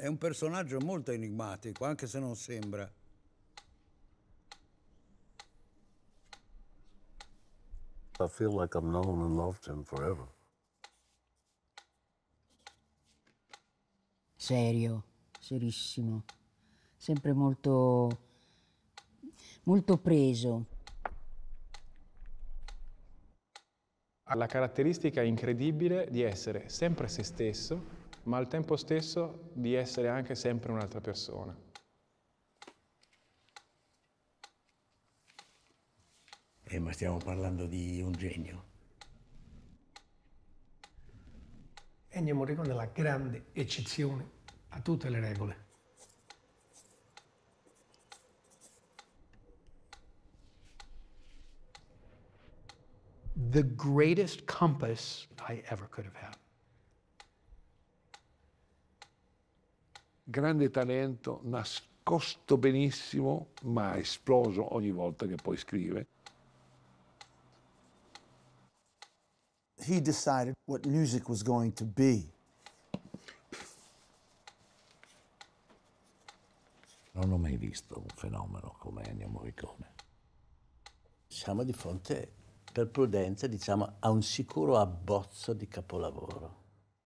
È un personaggio molto enigmatico, anche se non sembra. I feel like I've known and loved him forever. Serio, serissimo, sempre molto, molto preso. Ha la caratteristica incredibile di essere sempre se stesso ma al tempo stesso di essere anche sempre un'altra persona. Eh, ma stiamo parlando di un genio. Ennio Morricone è la grande eccezione a tutte le regole. The greatest compass I ever could have had. grande talento, nascosto benissimo, ma esploso ogni volta che poi scrive. He decided what music was going to be. Non ho mai visto un fenomeno come Ennio Morricone. Siamo di fronte, per prudenza, diciamo, a un sicuro abbozzo di capolavoro.